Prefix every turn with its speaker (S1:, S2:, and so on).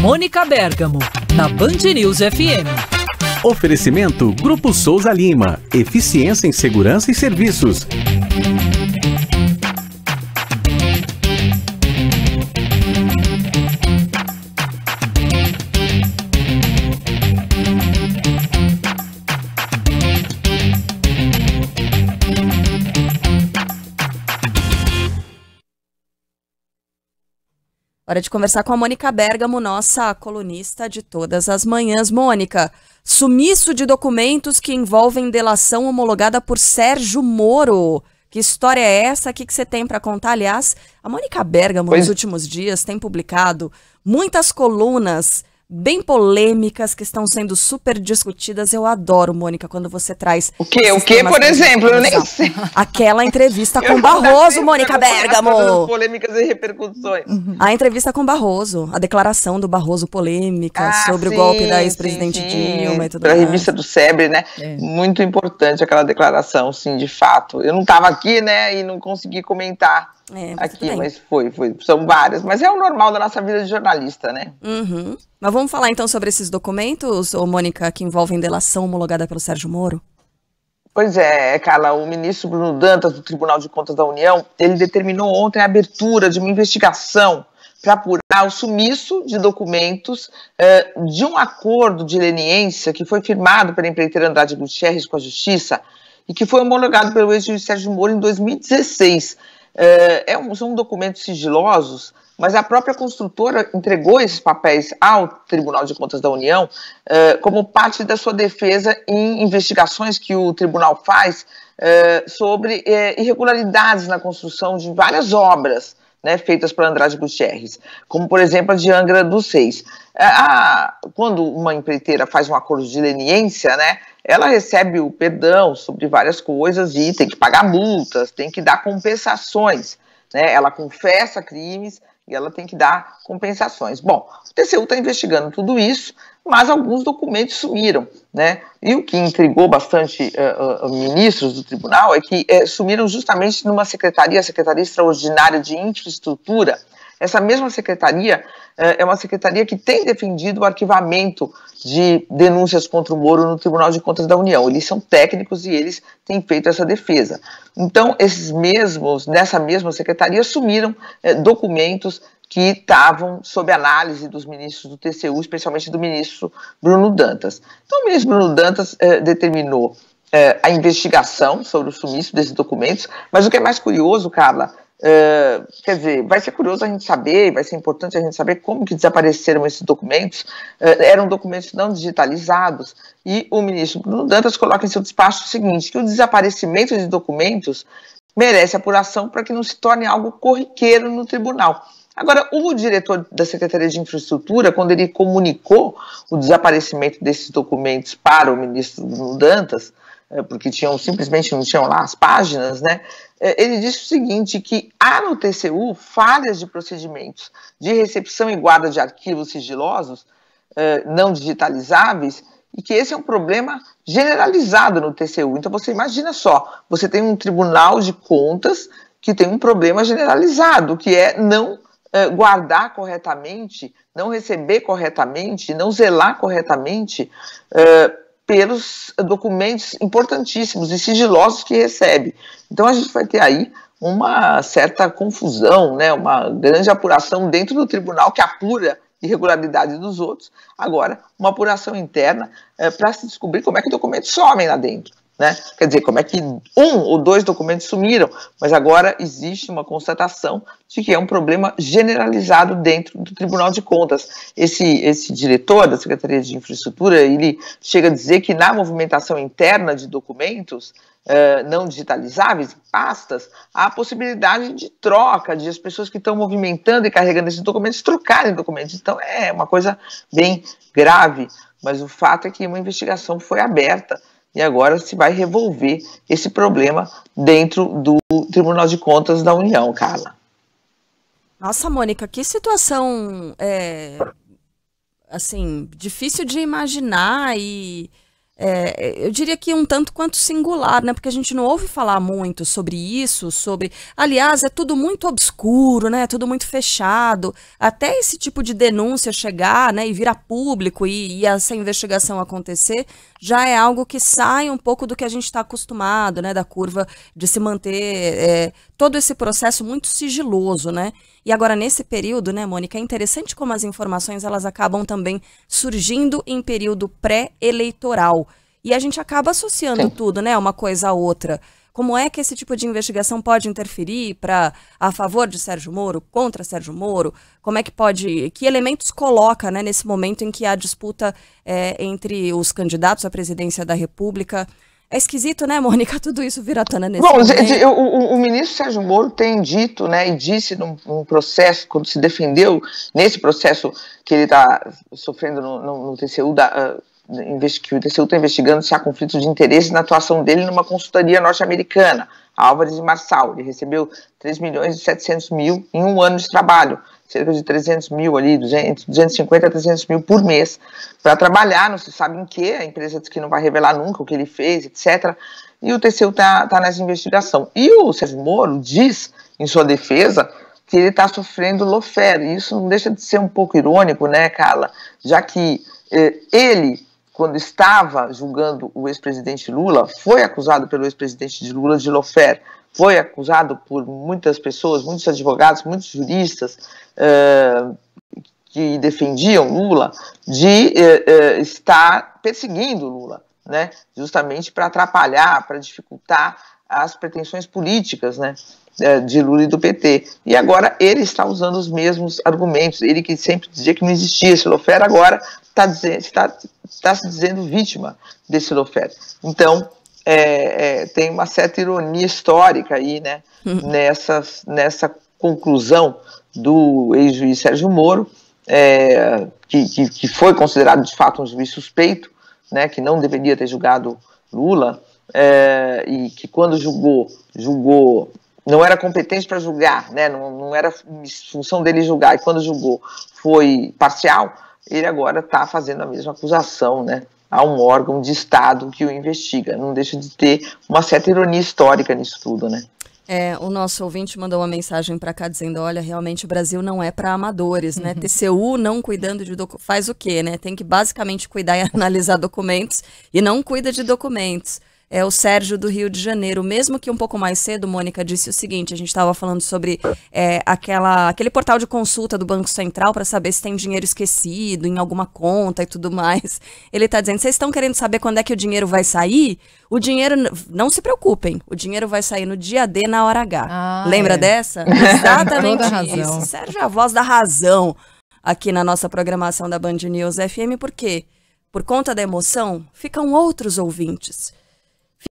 S1: Mônica Bergamo, na Band News FM. Oferecimento Grupo Souza Lima. Eficiência em Segurança e Serviços. Hora de conversar com a Mônica Bergamo, nossa colunista de todas as manhãs. Mônica, sumiço de documentos que envolvem delação homologada por Sérgio Moro. Que história é essa? O que, você tem para contar? Aliás, a Mônica Bergamo, pois... nos últimos dias, tem publicado muitas colunas bem polêmicas que estão sendo super discutidas. Eu adoro, Mônica, quando você traz. O quê? O quê, por exemplo? Eu nem sei. Aquela entrevista com Barroso, Mônica é Bergamo.
S2: Polêmicas e repercussões. Uhum.
S1: A entrevista com Barroso, a declaração do Barroso polêmica ah, sobre sim, o golpe da ex-presidente Dilma e tudo
S2: mais. revista do Sebre, né? É. Muito importante aquela declaração, sim, de fato. Eu não estava aqui, né, e não consegui comentar é, aqui, mas foi, foi, são várias, mas é o normal da
S1: nossa vida de jornalista, né? Uhum. Mas vamos falar então sobre esses documentos, ou Mônica, que envolvem delação homologada pelo Sérgio Moro?
S2: Pois é, Carla, o ministro Bruno Dantas, do Tribunal de Contas da União, ele determinou ontem a abertura de uma investigação para apurar o sumiço de documentos eh, de um acordo de leniência que foi firmado pela empreiteira Andrade Gutierrez com a Justiça e que foi homologado pelo ex-juiz Sérgio Moro em 2016. É, é um, são documentos sigilosos, mas a própria construtora entregou esses papéis ao Tribunal de Contas da União é, como parte da sua defesa em investigações que o tribunal faz é, sobre irregularidades na construção de várias obras né, feitas por Andrade Gutierrez, como por exemplo a de Angra dos Seis. É, a, quando uma empreiteira faz um acordo de leniência, né, ela recebe o perdão sobre várias coisas e tem que pagar multas, tem que dar compensações. Né, ela confessa crimes e ela tem que dar compensações. Bom, o TCU está investigando tudo isso, mas alguns documentos sumiram, né? E o que intrigou bastante uh, uh, ministros do tribunal é que uh, sumiram justamente numa secretaria, a Secretaria Extraordinária de Infraestrutura, essa mesma secretaria eh, é uma secretaria que tem defendido o arquivamento de denúncias contra o Moro no Tribunal de Contas da União. Eles são técnicos e eles têm feito essa defesa. Então, esses mesmos, nessa mesma secretaria, assumiram eh, documentos que estavam sob análise dos ministros do TCU, especialmente do ministro Bruno Dantas. Então, o ministro Bruno Dantas eh, determinou a investigação sobre o sumiço desses documentos, mas o que é mais curioso, Carla, Uh, quer dizer, vai ser curioso a gente saber, vai ser importante a gente saber como que desapareceram esses documentos. Uh, eram documentos não digitalizados e o ministro Bruno Dantas coloca em seu despacho o seguinte, que o desaparecimento de documentos merece apuração para que não se torne algo corriqueiro no tribunal. Agora, o diretor da Secretaria de Infraestrutura, quando ele comunicou o desaparecimento desses documentos para o ministro Bruno Dantas, é, porque tinham simplesmente não tinham lá as páginas, né? É, ele disse o seguinte: que há no TCU falhas de procedimentos de recepção e guarda de arquivos sigilosos é, não digitalizáveis e que esse é um problema generalizado no TCU. Então você imagina só, você tem um Tribunal de Contas que tem um problema generalizado, que é não guardar corretamente, não receber corretamente, não zelar corretamente pelos eh, documentos importantíssimos e sigilosos que recebe. Então a gente vai ter aí uma certa confusão, né, uma grande apuração dentro do tribunal que apura irregularidade dos outros, agora uma apuração interna é, eh, para se descobrir como é que documentos somem lá dentro. Né? Quer dizer, como é que um ou dois documentos sumiram, mas agora existe uma constatação de que é um problema generalizado dentro do Tribunal de Contas. Esse, esse diretor da Secretaria de Infraestrutura, ele chega a dizer que na movimentação interna de documentos, Uh, não digitalizáveis, pastas, há a possibilidade de troca, de as pessoas que estão movimentando e carregando esses documentos trocarem documentos. Então é uma coisa bem grave, mas o fato é que uma investigação foi aberta e agora se vai revolver esse problema dentro do Tribunal de Contas da União, Carla.
S1: Nossa, Mônica, que situação é, assim difícil de imaginar e é, eu diria que um tanto quanto singular, né? Porque a gente não ouve falar muito sobre isso, sobre. Aliás, é tudo muito obscuro, né? É tudo muito fechado. Até esse tipo de denúncia chegar, né? E virar público e, e essa investigação acontecer, já é algo que sai um pouco do que a gente está acostumado, né? Da curva de se manter é, todo esse processo muito sigiloso, né? E agora nesse período, né, Mônica, é interessante como as informações elas acabam também surgindo em período pré-eleitoral. E a gente acaba associando Sim. tudo, né, uma coisa a outra. Como é que esse tipo de investigação pode interferir para a favor de Sérgio Moro, contra Sérgio Moro? Como é que pode, que elementos coloca, né, nesse momento em que há disputa é, entre os candidatos à presidência da República? É esquisito, né, Mônica, tudo isso vir à tona nesse Bom, momento.
S2: O, o, ministro Sérgio Moro tem dito, né, e disse num, num processo, quando se defendeu, nesse processo que ele está sofrendo no, no, no TCU da, ah, que o TCU está investigando se há conflito de interesse na atuação dele numa consultoria norte-americana, Álvares e Marçal. Ele recebeu 3 milhões e 700 mil em um ano de trabalho, cerca de 300 mil ali, 200, 250 a 300 mil por mês, para trabalhar, não se sabe em que, a empresa diz que não vai revelar nunca o que ele fez, etc. E o TCU está tá nessa investigação. E o Sérgio Moro diz, em sua defesa, que ele está sofrendo lofera. E isso não deixa de ser um pouco irônico, né, Carla? Já que eh, ele quando estava julgando o ex-presidente Lula, foi acusado pelo ex-presidente de Lula de lofer, foi acusado por muitas pessoas, muitos advogados, muitos juristas uh, que defendiam Lula de uh, uh, estar perseguindo Lula, né? Justamente para atrapalhar, para dificultar as pretensões políticas né, eh, de Lula e do PT. E agora ele está usando os mesmos argumentos, ele que sempre dizia que não existia esse Silofera, agora tá está tá, tá se dizendo vítima desse Silofera. Então, é, é, tem uma certa ironia histórica aí né, uhum. nessa, nessa conclusão do ex-juiz Sérgio Moro, é, que, que, que foi considerado de fato um juiz suspeito, né, que não deveria ter julgado Lula, é, e que quando julgou, julgou não era competente para julgar, né? Não, não, era função dele julgar, e quando julgou foi parcial, ele agora está fazendo a mesma acusação né, a um órgão de Estado que o investiga. Não deixa de ter uma certa ironia histórica nisso tudo, né?
S1: É, o nosso ouvinte mandou uma mensagem para cá dizendo: olha, realmente o Brasil não é para amadores, né? Uhum. TCU não cuidando de documentos. Faz o quê, né? Tem que basicamente cuidar e analisar documentos e não cuida de documentos é o Sérgio do Rio de Janeiro. Mesmo que um pouco mais cedo, Mônica disse o seguinte: a gente estava falando sobre é, aquela, aquele portal de consulta do Banco Central para saber se tem dinheiro esquecido em alguma conta e tudo mais. Ele está dizendo: vocês estão querendo saber quando é que o dinheiro vai sair? O dinheiro, não se preocupem, o dinheiro vai sair no dia D, na hora H. Ah, Lembra é. dessa? Exatamente isso. Sérgio é a voz da razão aqui na nossa programação da Band News FM, porque, por conta da emoção, ficam outros ouvintes